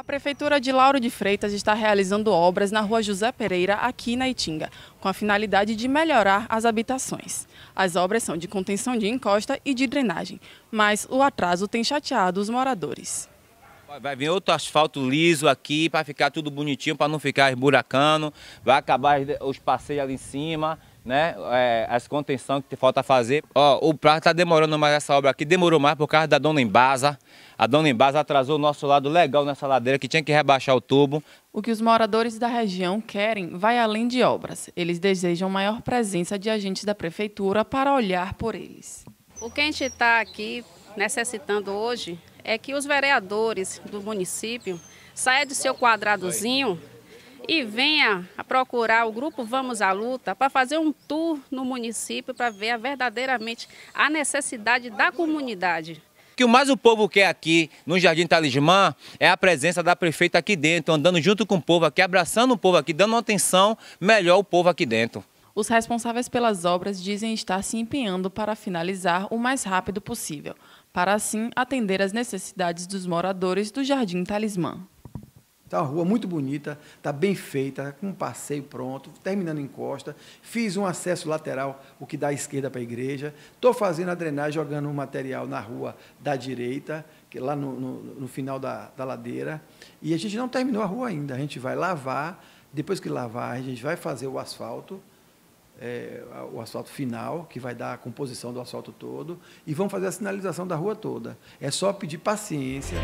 A Prefeitura de Lauro de Freitas está realizando obras na rua José Pereira, aqui na Itinga, com a finalidade de melhorar as habitações. As obras são de contenção de encosta e de drenagem, mas o atraso tem chateado os moradores. Vai vir outro asfalto liso aqui para ficar tudo bonitinho, para não ficar esburacando. Vai acabar os passeios ali em cima, né? É, as contenções que falta fazer. Ó, o prazo está demorando mais essa obra aqui. Demorou mais por causa da dona Embasa. A dona Embasa atrasou o nosso lado legal nessa ladeira, que tinha que rebaixar o tubo. O que os moradores da região querem vai além de obras. Eles desejam maior presença de agentes da prefeitura para olhar por eles. O que a gente está aqui necessitando hoje é que os vereadores do município saiam de seu quadradozinho e venha a procurar o grupo Vamos à Luta para fazer um tour no município para ver verdadeiramente a necessidade da comunidade. O que mais o povo quer aqui no Jardim Talismã é a presença da prefeita aqui dentro, andando junto com o povo aqui, abraçando o povo aqui, dando uma atenção melhor ao povo aqui dentro. Os responsáveis pelas obras dizem estar se empenhando para finalizar o mais rápido possível para assim atender as necessidades dos moradores do Jardim Talismã. Está uma rua muito bonita, está bem feita, com um passeio pronto, terminando em encosta. Fiz um acesso lateral, o que dá à esquerda para a igreja. Estou fazendo a drenagem, jogando um material na rua da direita, que é lá no, no, no final da, da ladeira. E a gente não terminou a rua ainda. A gente vai lavar, depois que lavar, a gente vai fazer o asfalto, é, o asfalto final, que vai dar a composição do asfalto todo, e vão fazer a sinalização da rua toda. É só pedir paciência.